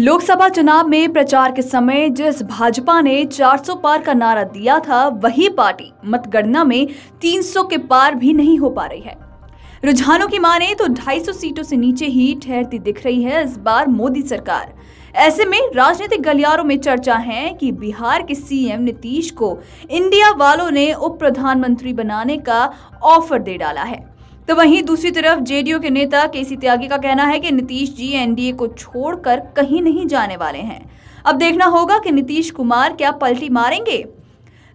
लोकसभा चुनाव में प्रचार के समय जिस भाजपा ने 400 पार का नारा दिया था वही पार्टी मतगणना में 300 के पार भी नहीं हो पा रही है रुझानों की माने तो 250 सीटों से नीचे ही ठहरती दिख रही है इस बार मोदी सरकार ऐसे में राजनीतिक गलियारों में चर्चा है कि बिहार के सीएम नीतीश को इंडिया वालों ने उप प्रधानमंत्री बनाने का ऑफर दे डाला है तो वहीं दूसरी तरफ जेडीयू के नेता केसी त्यागी का कहना है कि नीतीश जी एनडीए को छोड़कर कहीं नहीं जाने वाले हैं अब देखना होगा कि नीतीश कुमार क्या पलटी मारेंगे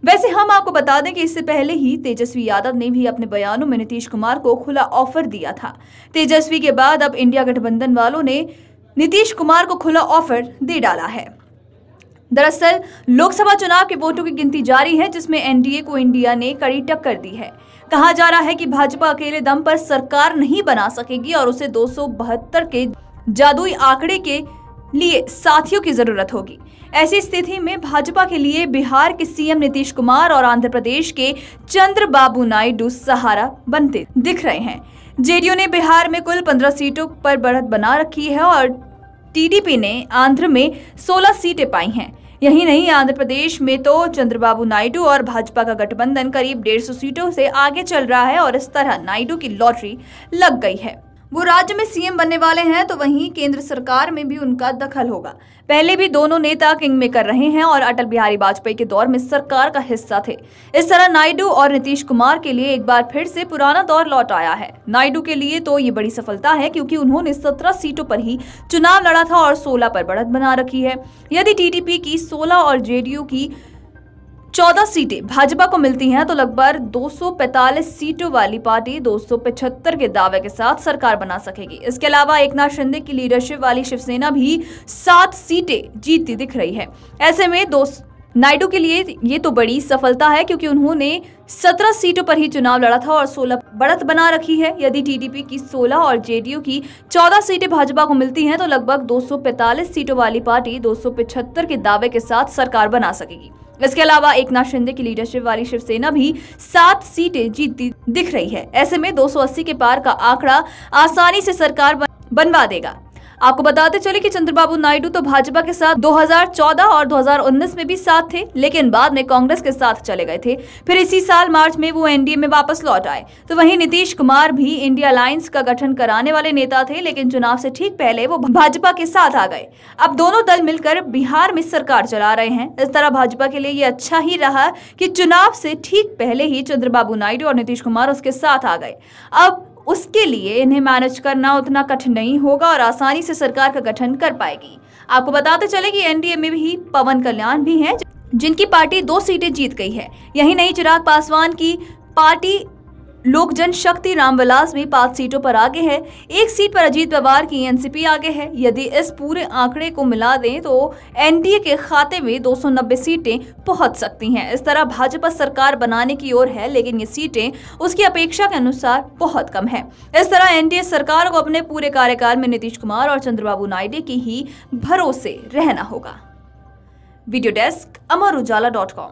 वैसे हम आपको बता दें कि इससे पहले ही तेजस्वी यादव ने भी अपने बयानों में नीतीश कुमार को खुला ऑफर दिया था तेजस्वी के बाद अब इंडिया गठबंधन वालों ने नीतीश कुमार को खुला ऑफर दे डाला है दरअसल लोकसभा चुनाव के वोटों की गिनती जारी है जिसमें एनडीए को इंडिया ने कड़ी टक्कर दी है कहा जा रहा है कि भाजपा अकेले दम पर सरकार नहीं बना सकेगी और उसे दो के जादुई आंकड़े के लिए साथियों की जरूरत होगी ऐसी स्थिति में भाजपा के लिए बिहार के सीएम नीतीश कुमार और आंध्र प्रदेश के चंद्र बाबू नायडू सहारा बनते दिख रहे हैं जेडीयू ने बिहार में कुल 15 सीटों पर बढ़त बना रखी है और टीडीपी ने आंध्र में 16 सीटें पाई हैं यही नहीं आंध्र प्रदेश में तो चंद्रबाबू नायडू और भाजपा का गठबंधन करीब डेढ़ सीटों से आगे चल रहा है और इस तरह नायडू की लॉटरी लग गई है वो राज्य में सीएम बनने वाले हैं तो वहीं केंद्र सरकार में भी उनका दखल होगा पहले भी दोनों नेता किंग में कर रहे हैं और अटल बिहारी वाजपेयी के दौर में सरकार का हिस्सा थे इस तरह नायडू और नीतीश कुमार के लिए एक बार फिर से पुराना दौर लौट आया है नायडू के लिए तो ये बड़ी सफलता है क्योंकि उन्होंने सत्रह सीटों पर ही चुनाव लड़ा था और सोलह पर बढ़त बना रखी है यदि टी की सोलह और जेडीयू की चौदह सीटें भाजपा को मिलती हैं तो लगभग 245 सीटों वाली पार्टी 275 के दावे के साथ सरकार बना सकेगी इसके अलावा एक नाथ शिंदे की लीडरशिप वाली शिवसेना भी सात सीटें जीतती दिख रही है ऐसे में दो नायडू के लिए ये तो बड़ी सफलता है क्योंकि उन्होंने 17 सीटों पर ही चुनाव लड़ा था और 16 बढ़त बना रखी है यदि टीडीपी की 16 और जेडीयू की 14 सीटें भाजपा को मिलती हैं तो लगभग 245 सीटों वाली पार्टी 275 के दावे के साथ सरकार बना सकेगी इसके अलावा एक नाथ शिंदे की लीडरशिप वाली शिवसेना भी सात सीटें जीतती दिख रही है ऐसे में 280 के पार का आंकड़ा आसानी से सरकार बनवा देगा आपको बताते चले कि चंद्रबाबू नायडू तो भाजपा के साथ 2014 और 2019 में भी साथ थे लेकिन बाद में कांग्रेस के साथ चले गए थे फिर इसी साल मार्च में वो एनडीए में वापस लौट आए तो वहीं नीतीश कुमार भी इंडिया अलायंस का गठन कराने वाले नेता थे लेकिन चुनाव से ठीक पहले वो भाजपा के साथ आ गए अब दोनों दल मिलकर बिहार में सरकार चला रहे हैं इस तरह भाजपा के लिए ये अच्छा ही रहा की चुनाव से ठीक पहले ही चंद्रबाबू नायडू और नीतीश कुमार उसके साथ आ गए अब उसके लिए इन्हें मैनेज करना उतना कठिन नहीं होगा और आसानी से सरकार का गठन कर पाएगी आपको बताते चले कि एनडीए में भी पवन कल्याण भी हैं जिनकी पार्टी दो सीटें जीत गई है यही नहीं चिराग पासवान की पार्टी लोक जनशक्ति रामविलास भी पांच सीटों पर आगे है एक सीट पर अजीत पवार की एनसीपी आगे है यदि इस पूरे आंकड़े को मिला दें तो एनडीए के खाते में 290 सीटें पहुंच सकती हैं इस तरह भाजपा सरकार बनाने की ओर है लेकिन ये सीटें उसकी अपेक्षा के अनुसार बहुत कम है इस तरह एनडीए सरकार को अपने पूरे कार्यकाल में नीतीश कुमार और चंद्रबाबू नायडू की ही भरोसे रहना होगा video desk Amar Ujala dot com